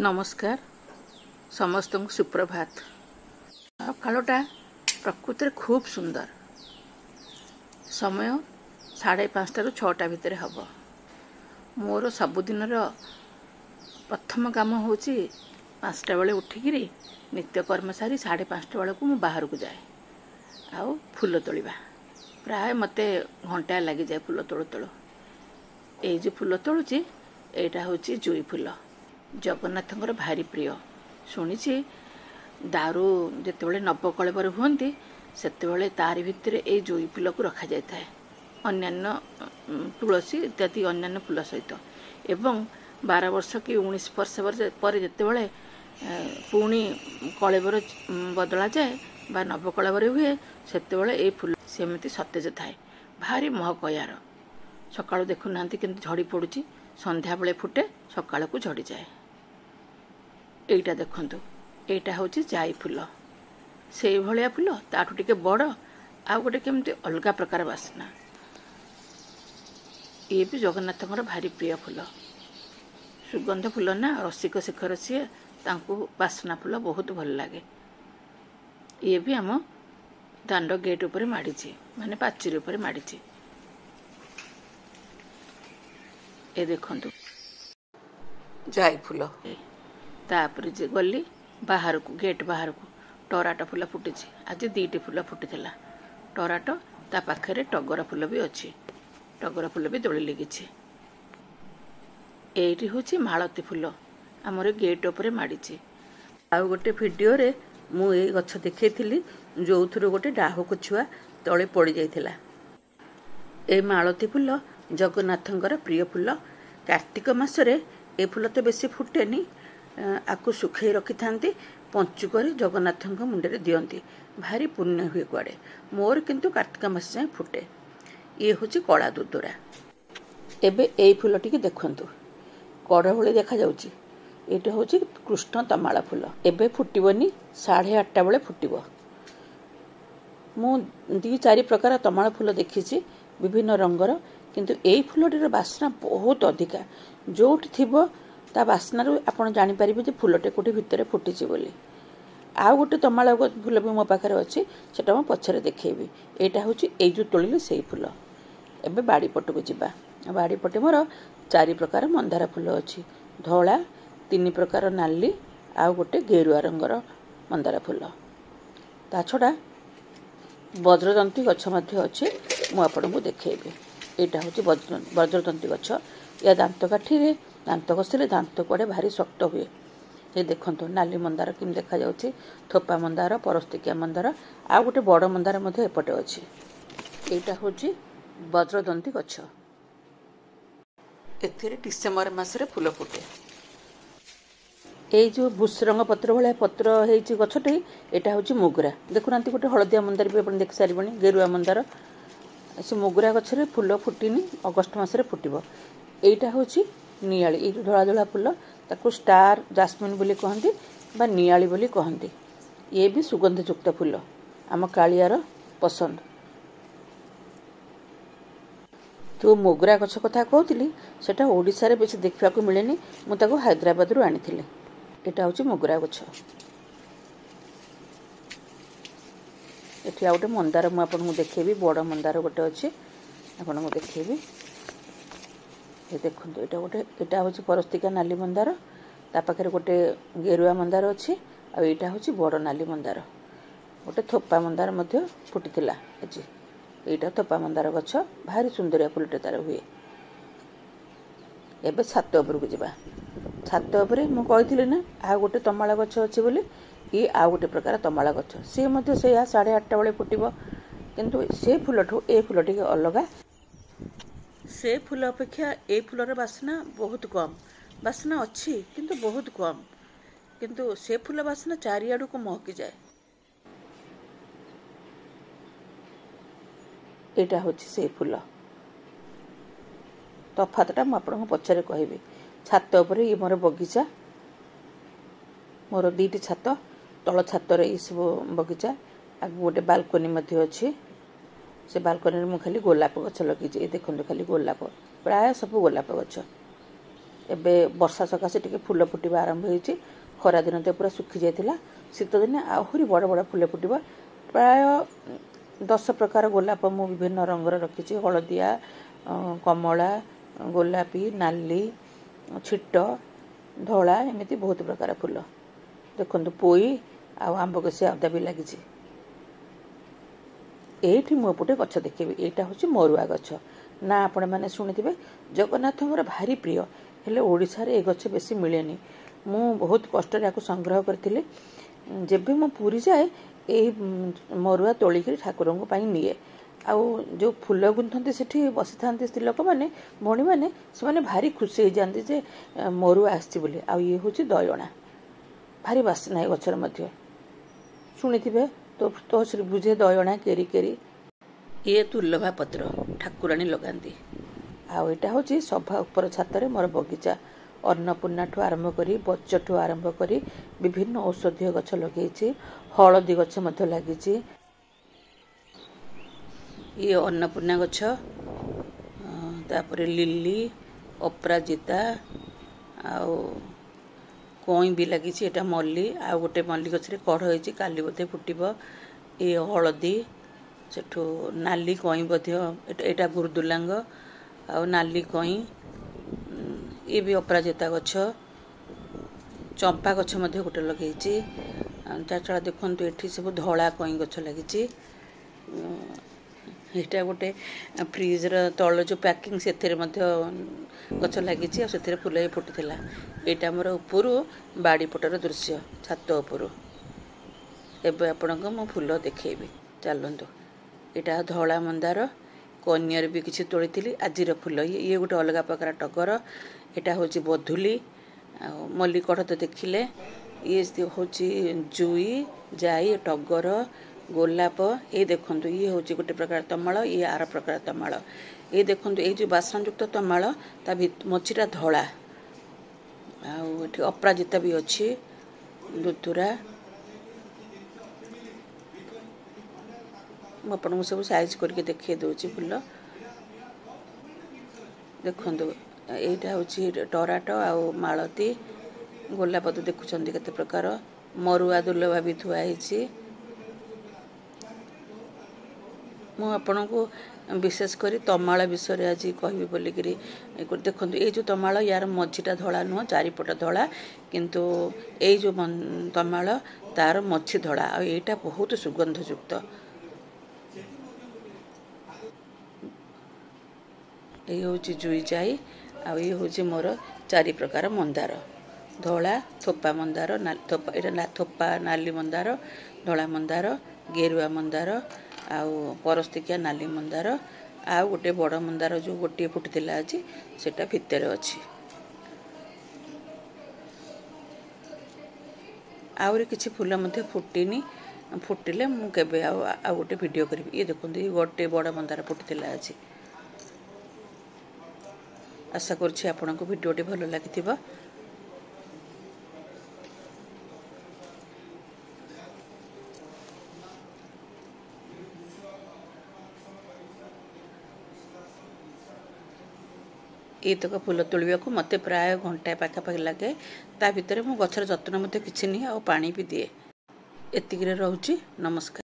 ନମସ୍କାର ସମସ୍ତଙ୍କୁ ସୁପ୍ରଭାତ ସକାଳଟା ପ୍ରକୃତିରେ ଖୁବ୍ ସୁନ୍ଦର ସମୟ ସାଢ଼େ ପାଞ୍ଚଟାରୁ ଛଅଟା ଭିତରେ ହେବ ମୋର ସବୁଦିନର ପ୍ରଥମ କାମ ହେଉଛି ପାଞ୍ଚଟା ବେଳେ ଉଠିକିରି ନିତ୍ୟକର୍ମ ସାରି ସାଢ଼େ ପାଞ୍ଚଟା ବେଳକୁ ମୁଁ ବାହାରକୁ ଯାଏ ଆଉ ଫୁଲ ତୋଳିବା ପ୍ରାୟ ମୋତେ ଘଣ୍ଟା ଲାଗିଯାଏ ଫୁଲ ତୋଳୁ ତୋଳୁ ଏଇ ଯେଉଁ ଫୁଲ ତୋଳୁଛି ଏଇଟା ହେଉଛି ଜୁଇ ଫୁଲ ଜଗନ୍ନାଥଙ୍କର ଭାରି ପ୍ରିୟ ଶୁଣିଛି ଦାରୁ ଯେତେବେଳେ ନବକଳେବର ହୁଅନ୍ତି ସେତେବେଳେ ତାରି ଭିତରେ ଏଇ ଜୋଇ ଫୁଲକୁ ରଖାଯାଇଥାଏ ଅନ୍ୟାନ୍ୟ ତୁଳସୀ ଇତ୍ୟାଦି ଅନ୍ୟାନ୍ୟ ଫୁଲ ସହିତ ଏବଂ ବାର ବର୍ଷ କି ଉଣେଇଶ ବର୍ଷ ପରେ ଯେତେବେଳେ ପୁଣି କଳେବର ବଦଳାଯାଏ ବା ନବକଳେବରେ ହୁଏ ସେତେବେଳେ ଏଇ ଫୁଲ ସେମିତି ସତେଜ ଥାଏ ଭାରି ମହକୟାର ସକାଳୁ ଦେଖୁନାହାନ୍ତି କିନ୍ତୁ ଝଡ଼ି ପଡ଼ୁଛି ସନ୍ଧ୍ୟାବେଳେ ଫୁଟେ ସକାଳକୁ ଝଡ଼ିଯାଏ ଏଇଟା ଦେଖନ୍ତୁ ଏଇଟା ହେଉଛି ଜାଇ ଫୁଲ ସେଇଭଳିଆ ଫୁଲ ତାଠୁ ଟିକେ ବଡ଼ ଆଉ ଗୋଟେ କେମିତି ଅଲଗା ପ୍ରକାର ବାସ୍ନା ଇଏ ବି ଜଗନ୍ନାଥଙ୍କର ଭାରି ପ୍ରିୟ ଫୁଲ ସୁଗନ୍ଧ ଫୁଲ ନା ରସିକ ଶିଖର ସିଏ ତାଙ୍କୁ ବାସ୍ନା ଫୁଲ ବହୁତ ଭଲ ଲାଗେ ଇଏ ବି ଆମ ଦାଣ୍ଡ ଗେଟ୍ ଉପରେ ମାଡ଼ିଛି ମାନେ ପାଚେରୀ ଉପରେ ମାଡ଼ିଛି ଏ ଦେଖନ୍ତୁ ଜାଇ ଫୁଲ ତାପରେ ଯେ ଗଲି ବାହାରକୁ ଗେଟ୍ ବାହାରକୁ ଟରାଟ ଫୁଲ ଫୁଟିଛି ଆଜି ଦୁଇଟି ଫୁଲ ଫୁଟିଥିଲା ଟରାଟ ତା ପାଖରେ ଟଗର ଫୁଲ ବି ଅଛି ଟଗର ଫୁଲ ବି ଦୋଳି ଲାଗିଛି ଏଇଠି ହେଉଛି ମାଳତୀ ଫୁଲ ଆମର ଗେଟ୍ ଉପରେ ମାଡ଼ିଛି ଆଉ ଗୋଟେ ଭିଡ଼ିଓରେ ମୁଁ ଏଇ ଗଛ ଦେଖେଇଥିଲି ଯେଉଁଥିରୁ ଗୋଟେ ଡାହକୁ ଛୁଆ ତଳେ ପଡ଼ିଯାଇଥିଲା ଏ ମାଳତୀ ଫୁଲ ଜଗନ୍ନାଥଙ୍କର ପ୍ରିୟ ଫୁଲ କାର୍ତ୍ତିକ ମାସରେ ଏ ଫୁଲ ତ ବେଶୀ ଫୁଟେନି ଆକୁ ଶୁଖେଇ ରଖିଥାନ୍ତି ପଞ୍ଚୁକରେ ଜଗନ୍ନାଥଙ୍କ ମୁଣ୍ଡରେ ଦିଅନ୍ତି ଭାରି ପୁଣ୍ୟ ହୁଏ କୁଆଡ଼େ ମୋର କିନ୍ତୁ କାର୍ତ୍ତିକ ମାସ ଯାଏଁ ଫୁଟେ ଇଏ ହେଉଛି କଳା ଦୁଦୁରା ଏବେ ଏଇ ଫୁଲଟିକୁ ଦେଖନ୍ତୁ କଢ଼ ଭଳି ଦେଖାଯାଉଛି ଏଇଟା ହେଉଛି କୃଷ୍ଣ ତମାଳ ଫୁଲ ଏବେ ଫୁଟିବନି ସାଢ଼େ ଆଠଟା ବେଳେ ଫୁଟିବ ମୁଁ ଦୁଇ ଚାରି ପ୍ରକାର ତମାଳ ଫୁଲ ଦେଖିଛି ବିଭିନ୍ନ ରଙ୍ଗର କିନ୍ତୁ ଏଇ ଫୁଲଟିର ବାସ୍ନା ବହୁତ ଅଧିକା ଯେଉଁଠି ଥିବ ତା ବାସ୍ନାରୁ ଆପଣ ଜାଣିପାରିବେ ଯେ ଫୁଲଟେ କେଉଁଠି ଭିତରେ ଫୁଟିଛି ବୋଲି ଆଉ ଗୋଟେ ତମାଳ ଫୁଲ ବି ମୋ ପାଖରେ ଅଛି ସେଇଟା ମୁଁ ପଛରେ ଦେଖେଇବି ଏଇଟା ହେଉଛି ଏଇ ଯେଉଁ ତୋଳିଲି ସେଇ ଫୁଲ ଏବେ ବାଡ଼ି ପଟକୁ ଯିବା ବାଡ଼ି ପଟେ ମୋର ଚାରି ପ୍ରକାର ମନ୍ଦାର ଫୁଲ ଅଛି ଧଳା ତିନି ପ୍ରକାର ନାଲି ଆଉ ଗୋଟେ ଗେରୁଆ ରଙ୍ଗର ମନ୍ଦାର ଫୁଲ ତା ଛଡ଼ା ବଜ୍ରଦନ୍ତୀ ଗଛ ମଧ୍ୟ ଅଛି ମୁଁ ଆପଣଙ୍କୁ ଦେଖେଇବି ଏଇଟା ହେଉଛି ବଜ୍ରତନ୍ତୀ ଗଛ ଏହା ଦାନ୍ତକାଠିରେ ଦାନ୍ତ ଘଷିଲେ ଦାନ୍ତ କୁଆଡ଼େ ଭାରି ଶକ୍ତ ହୁଏ ଏ ଦେଖନ୍ତୁ ନାଲି ମନ୍ଦାର କେମିତି ଦେଖାଯାଉଛି ଥୋପା ମନ୍ଦାର ପରସ୍ତିକିଆ ମନ୍ଦାର ଆଉ ଗୋଟେ ବଡ଼ ମନ୍ଦାର ମଧ୍ୟ ଏପଟେ ଅଛି ଏଇଟା ହେଉଛି ବଜ୍ରଦନ୍ତୀ ଗଛ ଏଥିରେ ଡିସେମ୍ବର ମାସରେ ଫୁଲ ଫୁଟେ ଏଇ ଯେଉଁ ଭୂସରଙ୍ଗ ପତ୍ର ଭଳିଆ ପତ୍ର ହେଇଛି ଗଛଟି ଏଇଟା ହେଉଛି ମୁଗୁରା ଦେଖୁନାହାନ୍ତି ଗୋଟେ ହଳଦିଆ ମନ୍ଦାର ବି ଆପଣ ଦେଖିସାରିବେଣି ଗେରୁଆ ମନ୍ଦାର ସେ ମୁଗୁରା ଗଛରେ ଫୁଲ ଫୁଟିନି ଅଗଷ୍ଟ ମାସରେ ଫୁଟିବ ଏଇଟା ହେଉଛି ନିଆଳି ଏଇ ଯେଉଁ ଧଳା ଧଳା ଫୁଲ ତାକୁ ଷ୍ଟାର୍ ଜାସ୍ମିନ୍ ବୋଲି କହନ୍ତି ବା ନିଆଳି ବୋଲି କହନ୍ତି ଇଏ ବି ସୁଗନ୍ଧଯୁକ୍ତ ଫୁଲ ଆମ କାଳିଆର ପସନ୍ଦ ତୁ ମୋଗରା ଗଛ କଥା କହୁଥିଲି ସେଇଟା ଓଡ଼ିଶାରେ ବେଶୀ ଦେଖିବାକୁ ମିଳେନି ମୁଁ ତାକୁ ହାଇଦ୍ରାବାଦରୁ ଆଣିଥିଲି ଏଇଟା ହେଉଛି ମୋଗ୍ରା ଗଛ ଏଠି ଆଉ ଗୋଟେ ମନ୍ଦାର ମୁଁ ଆପଣଙ୍କୁ ଦେଖେଇବି ବଡ଼ ମନ୍ଦାର ଗୋଟେ ଅଛି ଆପଣଙ୍କୁ ଦେଖେଇବି ଏ ଦେଖନ୍ତୁ ଏଇଟା ଗୋଟେ ଏଇଟା ହେଉଛି ପରସ୍ତିକା ନାଲି ମନ୍ଦାର ତା ପାଖରେ ଗୋଟେ ଗେରୁଆ ମନ୍ଦାର ଅଛି ଆଉ ଏଇଟା ହେଉଛି ବଡ଼ ନାଲି ମନ୍ଦାର ଗୋଟେ ଥୋପା ମନ୍ଦାର ମଧ୍ୟ ଫୁଟିଥିଲା ଆଜି ଏଇଟା ଥୋପା ମନ୍ଦାର ଗଛ ଭାରି ସୁନ୍ଦରିଆ ଫୁଲଟେ ତାର ହୁଏ ଏବେ ଛାତ ଉପରକୁ ଯିବା ଛାତ ଉପରେ ମୁଁ କହିଥିଲି ନା ଆଉ ଗୋଟେ ତମାଳା ଗଛ ଅଛି ବୋଲି କି ଆଉ ଗୋଟେ ପ୍ରକାର ତମାଳା ଗଛ ସିଏ ମଧ୍ୟ ସେଇଆ ସାଢ଼େ ଆଠଟା ବେଳେ ଫୁଟିବ କିନ୍ତୁ ସେ ଫୁଲଠୁ ଏ ଫୁଲ ଟିକେ ଅଲଗା ସେ ଫୁଲ ଅପେକ୍ଷା ଏ ଫୁଲର ବାସ୍ନା ବହୁତ କମ୍ ବାସ୍ନା ଅଛି କିନ୍ତୁ ବହୁତ କମ୍ କିନ୍ତୁ ସେ ଫୁଲ ବାସ୍ନା ଚାରିଆଡ଼କୁ ମହକିଯାଏ ଏଇଟା ହେଉଛି ସେଇ ଫୁଲ ତଫାତଟା ମୁଁ ଆପଣଙ୍କୁ ପଛରେ କହିବି ଛାତ ଉପରେ ଇଏ ମୋର ବଗିଚା ମୋର ଦୁଇଟି ଛାତ ତଳ ଛାତରେ ଏଇସବୁ ବଗିଚା ଆଗକୁ ଗୋଟେ ବାଲକୋନି ମଧ୍ୟ ଅଛି ସେ ବାଲକୋନିରେ ମୁଁ ଖାଲି ଗୋଲାପ ଗଛ ଲଗେଇଛି ଏ ଦେଖନ୍ତୁ ଖାଲି ଗୋଲାପ ପ୍ରାୟ ସବୁ ଗୋଲାପ ଗଛ ଏବେ ବର୍ଷା ସକାଶେ ଟିକେ ଫୁଲ ଫୁଟିବା ଆରମ୍ଭ ହେଇଛି ଖରାଦିନ ତ ପୁରା ଶୁଖିଯାଇଥିଲା ଶୀତଦିନେ ଆହୁରି ବଡ଼ ବଡ଼ ଫୁଲ ଫୁଟିବ ପ୍ରାୟ ଦଶ ପ୍ରକାର ଗୋଲାପ ମୁଁ ବିଭିନ୍ନ ରଙ୍ଗର ରଖିଛି ହଳଦିଆ କମଳା ଗୋଲାପି ନାଲି ଛିଟ ଧଳା ଏମିତି ବହୁତ ପ୍ରକାର ଫୁଲ ଦେଖନ୍ତୁ ପୋଇ ଆଉ ଆମ୍ବ କଷି ଆଦା ବି ଲାଗିଛି एपटे गछ देखे एउँछ मरुवाछ जगन्नाथ म भारी प्रिय रे ए बेसी मिलेनी मु बहुत कष्टले को संग्रह गरिब पु मरुवा तोलिक ठाकुर निए आ जो फुल गुन्थेँ बसि बसिथाँदै स्त्री लोक माने भणी मि खुसी है जे ज मरुवासी बोले आउँछ दयणा भारी बासिथे ତୋ ତୋ ଶ୍ରୀ ବୁଝେ ଦୟଣା କେରି କେରି ଇଏ ତୁଲଭା ପତ୍ର ଠାକୁରାଣୀ ଲଗାନ୍ତି ଆଉ ଏଇଟା ହେଉଛି ସଭା ଉପର ଛାତରେ ମୋର ବଗିଚା ଅନ୍ନପୂର୍ଣ୍ଣାଠୁ ଆରମ୍ଭ କରି ବଚଠୁ ଆରମ୍ଭ କରି ବିଭିନ୍ନ ଔଷଧୀୟ ଗଛ ଲଗେଇଛି ହଳଦୀ ଗଛ ମଧ୍ୟ ଲାଗିଛି ଇଏ ଅନ୍ନପୂର୍ଣ୍ଣା ଗଛ ତାପରେ ଲିଲି ଅପରାଜିତା ଆଉ କଇଁ ବି ଲାଗିଛି ଏଇଟା ମଲ୍ଲି ଆଉ ଗୋଟେ ମଲ୍ଲି ଗଛରେ କଢ଼ ହେଇଛି କାଲି ବୋଧେ ଫୁଟିବ ଏ ହଳଦୀ ସେଠୁ ନାଲି କଇଁ ମଧ୍ୟ ଏଇଟା ଗୁରୁଦୁଲାଙ୍ଗ ଆଉ ନାଲି କଇଁ ଇଏ ବି ଅପରାଜିତା ଗଛ ଚମ୍ପା ଗଛ ମଧ୍ୟ ଗୋଟେ ଲଗେଇଛି ତା ଛଡ଼ା ଦେଖନ୍ତୁ ଏଠି ସବୁ ଧଳା କଇଁ ଗଛ ଲାଗିଛି ଏଇଟା ଗୋଟେ ଫ୍ରିଜ୍ର ତଳ ଯେଉଁ ପ୍ୟାକିଂ ସେଥିରେ ମଧ୍ୟ ଗଛ ଲାଗିଛି ଆଉ ସେଥିରେ ଫୁଲ ବି ଫୁଟିଥିଲା ଏଇଟା ଆମର ଉପରୁ ବାଡ଼ି ପଟର ଦୃଶ୍ୟ ଛାତ ଉପରୁ ଏବେ ଆପଣଙ୍କୁ ମୁଁ ଫୁଲ ଦେଖେଇବି ଚାଲନ୍ତୁ ଏଇଟା ଧଳା ମନ୍ଦାର କନିଆରେ ବି କିଛି ତୋଳିଥିଲି ଆଜିର ଫୁଲ ଇଏ ଇଏ ଗୋଟେ ଅଲଗା ପ୍ରକାର ଟଗର ଏଇଟା ହେଉଛି ବଧୁଲି ଆଉ ମଲ୍ଲିକଢ଼ ତ ଦେଖିଲେ ଇଏ ହେଉଛି ଜୁଇ ଜାଇ ଟଗର ଗୋଲାପ ଏ ଦେଖନ୍ତୁ ଇଏ ହେଉଛି ଗୋଟେ ପ୍ରକାର ତମାଳ ଇଏ ଆର ପ୍ରକାର ତମାଳ ଏ ଦେଖନ୍ତୁ ଏଇ ଯେଉଁ ବାସନଯୁକ୍ତ ତମାଳ ତା ମଝିଟା ଧଳା ଆଉ ଏଠି ଅପରାଜିତା ବି ଅଛି ଦୁତୁରା ମୁଁ ଆପଣଙ୍କୁ ସବୁ ସାଇଜ୍ କରିକି ଦେଖାଇ ଦେଉଛି ଫୁଲ ଦେଖନ୍ତୁ ଏଇଟା ହେଉଛି ଟରାଟ ଆଉ ମାଳତୀ ଗୋଲାପ ତ ଦେଖୁଛନ୍ତି କେତେ ପ୍ରକାର ମରୁଆ ଦୁଲଭା ବି ଥୁଆ ହେଇଛି ମୁଁ ଆପଣଙ୍କୁ ବିଶେଷ କରି ତମାଳ ବିଷୟରେ ଆଜି କହିବି ବୋଲିକିରି ଦେଖନ୍ତୁ ଏଇ ଯେଉଁ ତମାଳ ୟାର ମଝିଟା ଧଳା ନୁହଁ ଚାରିପଟ ଧଳା କିନ୍ତୁ ଏଇ ଯେଉଁ ତମାଳ ତାର ମଛି ଧଳା ଆଉ ଏଇଟା ବହୁତ ସୁଗନ୍ଧଯୁକ୍ତ ଏଇ ହେଉଛି ଜୁଇ ଚାଇ ଆଉ ଇଏ ହେଉଛି ମୋର ଚାରି ପ୍ରକାର ମନ୍ଦାର ଧଳା ଥୋପା ମନ୍ଦାର ଥୋପା ଏଇଟା ଥୋପା ନାଲି ମନ୍ଦାର ଧଳା ମନ୍ଦାର ଗେରୁଆ ମନ୍ଦାର ଆଉ ପରସ୍ତିକିଆ ନାଲି ମନ୍ଦାର ଆଉ ଗୋଟିଏ ବଡ଼ ମନ୍ଦାର ଯେଉଁ ଗୋଟିଏ ଫୁଟିଥିଲା ଅଛି ସେଇଟା ଭିତରେ ଅଛି ଆହୁରି କିଛି ଫୁଲ ମଧ୍ୟ ଫୁଟିନି ଫୁଟିଲେ ମୁଁ କେବେ ଆଉ ଆଉ ଗୋଟେ ଭିଡ଼ିଓ କରିବି ଇଏ ଦେଖନ୍ତୁ ଗୋଟିଏ ବଡ଼ ମନ୍ଦାର ଫୁଟିଥିଲା ଅଛି ଆଶା କରୁଛି ଆପଣଙ୍କୁ ଭିଡ଼ିଓଟି ଭଲ ଲାଗିଥିବ ଏଇତକ ଫୁଲ ତୋଳିବାକୁ ମୋତେ ପ୍ରାୟ ଘଣ୍ଟାଏ ପାଖାପାଖି ଲାଗେ ତା ଭିତରେ ମୁଁ ଗଛର ଯତ୍ନ ମଧ୍ୟ କିଛି ନିଏ ଆଉ ପାଣି ବି ଦିଏ ଏତିକିରେ ରହୁଛି ନମସ୍କାର